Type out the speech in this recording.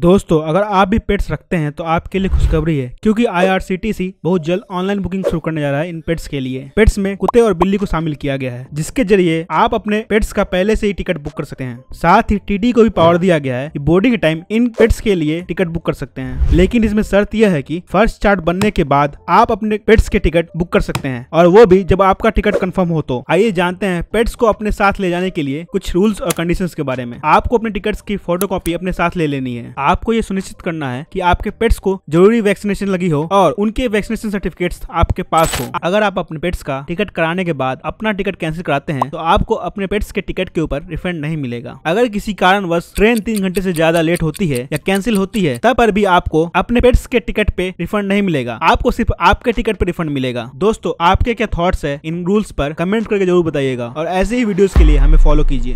दोस्तों अगर आप भी पेट्स रखते हैं तो आपके लिए खुशखबरी है क्योंकि आईआरसीटीसी बहुत जल्द ऑनलाइन बुकिंग शुरू करने जा रहा है इन पेट्स के लिए पेट्स में कुत्ते और बिल्ली को शामिल किया गया है जिसके जरिए आप अपने पेट्स का पहले से ही टिकट बुक कर सकते हैं साथ ही टीटी को भी पावर दिया गया है की बोर्डिंग के टाइम इन पेट्स के लिए टिकट बुक कर सकते हैं लेकिन इसमें शर्त यह है की फर्स्ट चार्ट बनने के बाद आप अपने पेट्स के टिकट बुक कर सकते हैं और वो भी जब आपका टिकट कन्फर्म हो तो आइए जानते हैं पेट्स को अपने साथ ले जाने के लिए कुछ रूल्स और कंडीशन के बारे में आपको अपने टिकट की फोटो अपने साथ ले लेनी है आपको ये सुनिश्चित करना है कि आपके पेट्स को जरूरी वैक्सीनेशन लगी हो और उनके वैक्सीनेशन सर्टिफिकेट्स आपके पास हो अगर आप अपने पेट्स का टिकट कराने के बाद अपना टिकट कैंसिल कराते हैं तो आपको अपने पेट्स के टिकट के ऊपर रिफंड नहीं मिलेगा अगर किसी कारणवश ट्रेन तीन घंटे से ज्यादा लेट होती है या कैंसिल होती है तब पर भी आपको अपने पेट्स के टिकट पे रिफंड नहीं मिलेगा आपको सिर्फ आपके टिकट पे रिफंड मिलेगा दोस्तों आपके क्या थॉट्स है इन रूल्स पर कमेंट करके जरूर बताइएगा और ऐसे ही वीडियोस के लिए हमें फॉलो कीजिए